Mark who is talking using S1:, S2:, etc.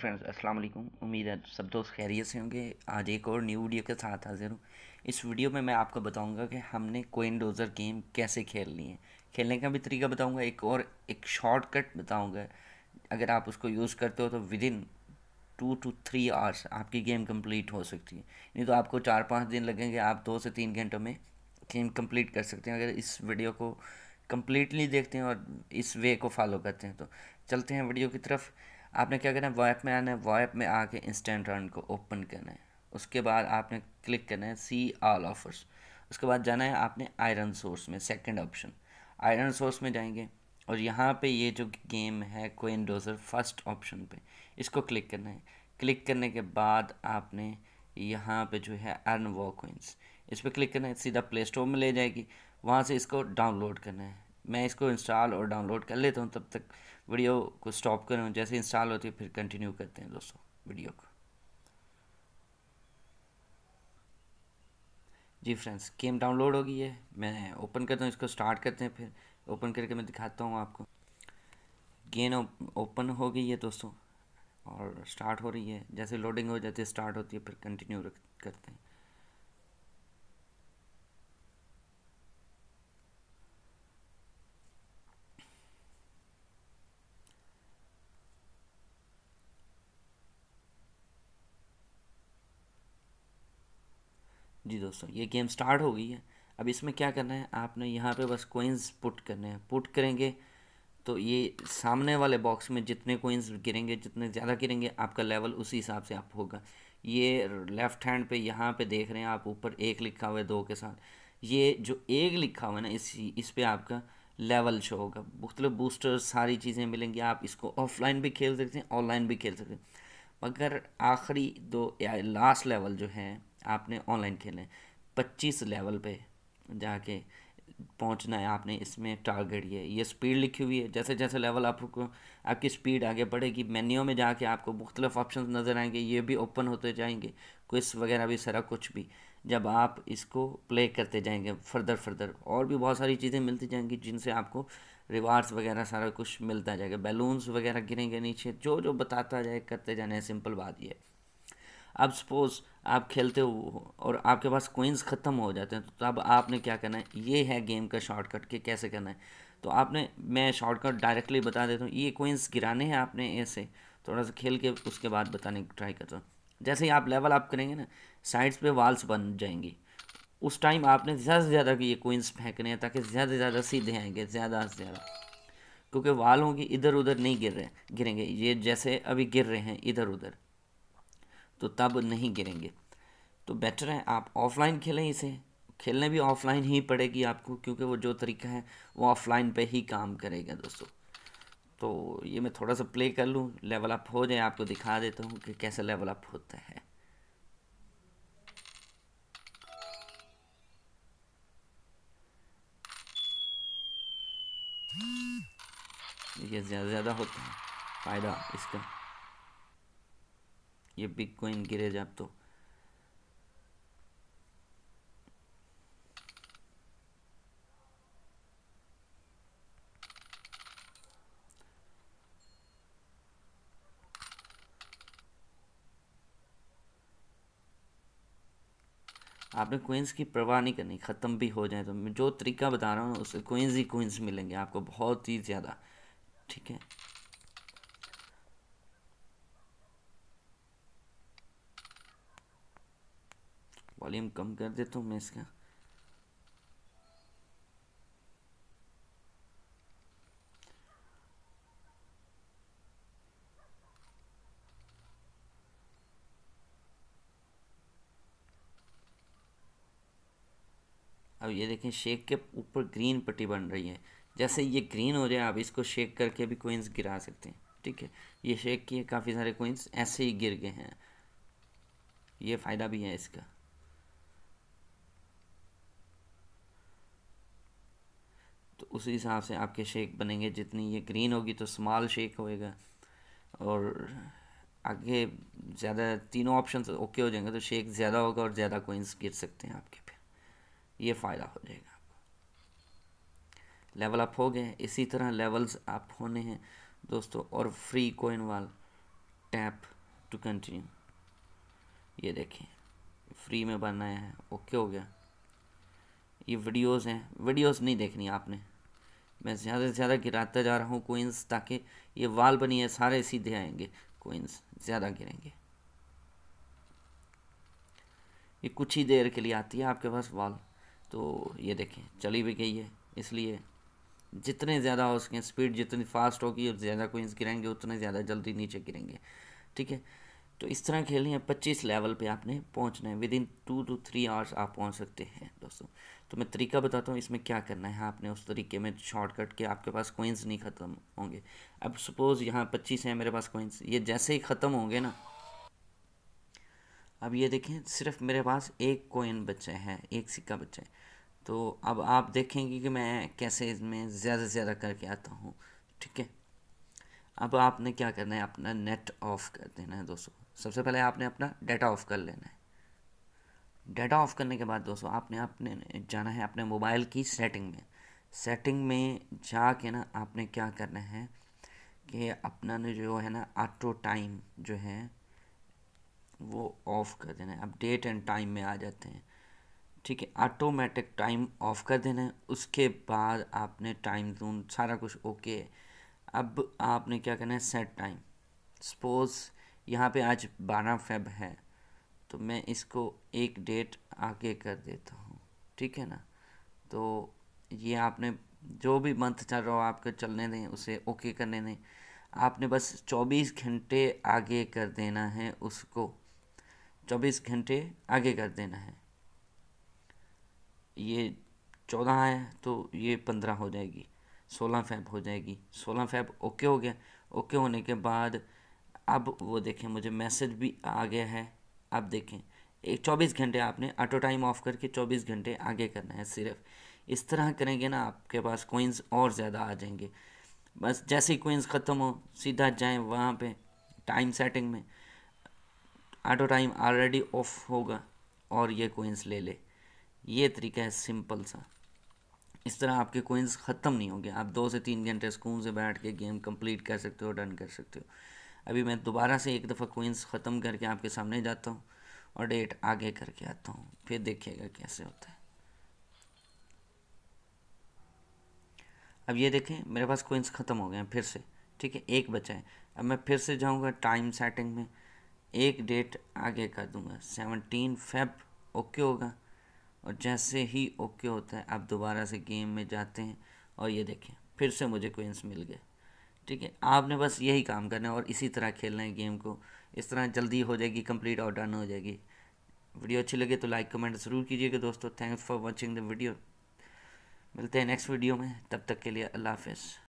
S1: friends अस्सलाम वालेकुम उम्मीद है सब दोस्त खैरियत से होंगे आज एक और न्यू वीडियो के साथ हाजिर हूँ इस वीडियो में मैं आपको बताऊंगा कि हमने कोइन डोज़र गेम कैसे खेलनी है खेलने का भी तरीका बताऊंगा एक और एक शॉर्टकट बताऊंगा अगर आप उसको यूज़ करते हो तो within two two three hours आपकी गेम कम्प्लीट हो सकती है नहीं तो आपको चार पाँच दिन लगेंगे आप दो से तीन घंटों में गेम कम्प्लीट कर सकते हैं अगर इस वीडियो को कम्प्लीटली देखते हैं और इस वे को फॉलो करते हैं तो चलते हैं वीडियो की तरफ आपने क्या करना है वॉइप में आना है वॉइप में आके इंस्टेंट रन को ओपन करना है उसके बाद आपने क्लिक करना है सी ऑल ऑफर्स उसके बाद जाना है आपने आयरन सोर्स में सेकंड ऑप्शन आयरन सोर्स में जाएंगे और यहाँ पे ये जो गेम है कोइन डोजर फर्स्ट ऑप्शन पे इसको क्लिक करना है क्लिक करने के बाद आपने यहाँ पे जो है अर्न वॉ इस पर क्लिक करना है सीधा प्ले स्टोर में ले जाएगी वहाँ से इसको डाउनलोड करना है मैं इसको इंस्टॉल और डाउनलोड कर लेता हूँ तब तक वीडियो को स्टॉप करूँ जैसे इंस्टॉल होती है फिर कंटिन्यू करते हैं दोस्तों वीडियो को जी फ्रेंड्स गेम डाउनलोड हो गई है मैं ओपन करता हूँ इसको स्टार्ट करते हैं फिर ओपन करके मैं दिखाता हूँ आपको गेम ओपन हो गई है दोस्तों और स्टार्ट हो रही है जैसे लोडिंग हो जाती है स्टार्ट होती है फिर कंटिन्यू करते हैं जी दोस्तों ये गेम स्टार्ट हो गई है अब इसमें क्या करना है आपने यहाँ पे बस कोइंस पुट करने हैं पुट करेंगे तो ये सामने वाले बॉक्स में जितने कोइंस गिरेंगे जितने ज़्यादा गिरेंगे आपका लेवल उसी हिसाब से आप होगा ये लेफ़्ट हैंड पे यहाँ पे देख रहे हैं आप ऊपर एक लिखा हुआ है दो के साथ ये जो एक लिखा हुआ है ना इस इस पर आपका लेवल शो होगा मुख्तलिफ़ बूस्टर सारी चीज़ें मिलेंगी आप इसको ऑफलाइन भी खेल सकते हैं ऑनलाइन भी खेल सकते हैं मगर आखिरी दो या लास्ट लेवल जो है आपने ऑनलाइन खेलना है पच्चीस लेवल पे जाके पहुंचना है आपने इसमें टारगेट ये ये स्पीड लिखी हुई है जैसे जैसे लेवल आपको आपकी स्पीड आगे बढ़ेगी मेन्यू में जाके आपको मुख्तलिफ ऑप्शन नज़र आएंगे ये भी ओपन होते जाएंगे क्विज वगैरह भी सारा कुछ भी जब आप इसको प्ले करते जाएंगे फर्दर फर्दर और भी बहुत सारी चीज़ें मिलती जाएंगी जिनसे आपको रिवार्ड्स वगैरह सारा कुछ मिलता जाएगा बैलून्स वगैरह गिरेंगे नीचे जो जो बताता जाए करते जाना है सिंपल बात यह अब सपोज़ आप खेलते हो और आपके पास कोइंस ख़त्म हो जाते हैं तो तब आपने क्या करना है ये है गेम का शॉर्टकट कि कैसे करना है तो आपने मैं शॉर्टकट डायरेक्टली बता देता हूँ ये कोइंस गिराने हैं आपने ऐसे थोड़ा सा खेल के उसके बाद बताने की ट्राई करता हूँ जैसे ही आप लेवल अप करेंगे ना साइड्स पे वाल्स बन जाएंगी उस टाइम आपने ज़्यादा से ज़्यादा ये कोइंस फेंकने हैं ताकि ज़्यादा से ज़्यादा सीधे आएंगे ज़्यादा से ज़्यादा क्योंकि वाल होंगी इधर उधर नहीं गिर रहे गिरेंगे ये जैसे अभी गिर रहे हैं इधर उधर तो तब नहीं गिरेंगे तो बेटर है आप ऑफलाइन खेलें इसे खेलने भी ऑफलाइन ही पड़ेगी आपको क्योंकि वो जो तरीका है वो ऑफलाइन पे ही काम करेगा दोस्तों तो ये मैं थोड़ा सा प्ले कर लूँ लेवल अप हो जाए आपको दिखा देता हूँ कि कैसे लेवल अप होता है ये ज़्यादा ज़्यादा होता है फ़ायदा इसका ये बिग कोइन गिरे जाब तो आपने कोइंस की परवाह नहीं करनी ख़त्म भी हो जाए तो मैं जो तरीका बता रहा हूँ उससे कोइंस ही कोइंस मिलेंगे आपको बहुत ही ज़्यादा ठीक है वॉल्यूम कम कर देता हूँ मैं इसका अब ये देखें शेक के ऊपर ग्रीन पट्टी बन रही है जैसे ये ग्रीन हो जाए आप इसको शेक करके भी कोइंस गिरा सकते हैं ठीक है ये शेक किए काफ़ी सारे कोइंस ऐसे ही गिर गए हैं ये फ़ायदा भी है इसका उसी हिसाब से आपके शेक बनेंगे जितनी ये ग्रीन होगी तो स्मॉल शेक होएगा और आगे ज़्यादा तीनों ऑप्शन ओके हो जाएंगे तो शेक ज़्यादा होगा और ज़्यादा कोइंस गिर सकते हैं आपके फिर ये फ़ायदा हो जाएगा आपको लेवल अप हो गए इसी तरह लेवल्स अप होने हैं दोस्तों और free coin wall tap to continue ये देखें फ्री में बनाया है ओके हो गया ये वीडियोस हैं वीडियोस नहीं देखनी आपने मैं ज़्यादा से ज़्यादा गिराता जा रहा हूँ कोइंस ताकि ये वाल बनी है सारे सीधे आएंगे कोइंस ज़्यादा गिरेंगे ये कुछ ही देर के लिए आती है आपके पास वाल तो ये देखें चली भी गई है इसलिए जितने ज़्यादा हो सकें स्पीड जितनी फास्ट होगी ज़्यादा कोइंस गिरेंगे उतने ज़्यादा जल्दी नीचे गिरेंगे ठीक है तो इस तरह खेलनी है पच्चीस लेवल पे आपने पहुंचना है within two two three hours आप पहुंच सकते हैं दोस्तों तो मैं तरीका बताता हूँ इसमें क्या करना है आपने उस तरीके में शॉर्टकट के आपके पास कोइंस नहीं ख़त्म होंगे अब सपोज़ यहाँ पच्चीस हैं मेरे पास कोइंस ये जैसे ही ख़त्म होंगे ना अब ये देखें सिर्फ मेरे पास एक कोइन बच्चे है एक सिक्का बच्चा है तो अब आप देखेंगे कि मैं कैसे इसमें ज़्यादा से ज़्यादा करके आता हूँ ठीक है अब आपने क्या करना है अपना नेट ऑफ कर देना है दोस्तों सबसे पहले आपने अपना डाटा ऑफ कर लेना है डाटा ऑफ करने के बाद दोस्तों आपने अपने जाना है अपने मोबाइल की सेटिंग में सेटिंग में जा के ना आपने क्या करना है कि अपना ने जो है ना ऑटो टाइम जो है वो ऑफ़ कर देना है अब डेट एंड टाइम में आ जाते हैं ठीक है ऑटोमेटिक टाइम ऑफ कर देना है उसके बाद आपने टाइम जोन सारा कुछ ओके अब आपने क्या करना है सेट टाइम सपोज़ यहाँ पे आज बारह फेब है तो मैं इसको एक डेट आगे कर देता हूँ ठीक है ना तो ये आपने जो भी मंथ चल रहा हो आपको चलने दें उसे ओके करने दें आपने बस चौबीस घंटे आगे कर देना है उसको चौबीस घंटे आगे कर देना है ये चौदह है तो ये पंद्रह हो जाएगी सोलह फैब हो जाएगी सोलह फैब ओके हो गया ओके होने के बाद अब वो देखें मुझे मैसेज भी आ गया है अब देखें एक चौबीस घंटे आपने ऑटो टाइम ऑफ करके चौबीस घंटे आगे करना है सिर्फ इस तरह करेंगे ना आपके पास कोइंस और ज़्यादा आ जाएंगे बस जैसे ही कोइंस ख़त्म हो सीधा जाएं वहाँ पे टाइम सेटिंग में ऑटो टाइम ऑलरेडी ऑफ होगा और ये कोइंस ले ले ये तरीका है सिंपल सा इस तरह आपके कोइंस ख़त्म नहीं होंगे आप दो से तीन घंटे सुकून से बैठ के गेम कंप्लीट कर सकते हो डन कर सकते हो अभी मैं दोबारा से एक दफ़ा कोइंस ख़त्म करके आपके सामने जाता हूँ और डेट आगे करके आता हूँ फिर देखिएगा कैसे होता है अब ये देखें मेरे पास कोइंस ख़त्म हो गए हैं फिर से ठीक है एक बचा है अब मैं फिर से जाऊँगा टाइम सेटिंग में एक डेट आगे कर दूँगा सेवनटीन फेब ओके होगा और जैसे ही ओके होता है आप दोबारा से गेम में जाते हैं और ये देखें फिर से मुझे कोइंस मिल गए ठीक है आपने बस यही काम करना है और इसी तरह खेलना है गेम को इस तरह जल्दी हो जाएगी कंप्लीट और डन हो जाएगी वीडियो अच्छी लगे तो लाइक कमेंट ज़रूर कीजिएगा दोस्तों thanks for watching the video मिलते हैं नेक्स्ट वीडियो में तब तक के लिए अल्लाह हाफ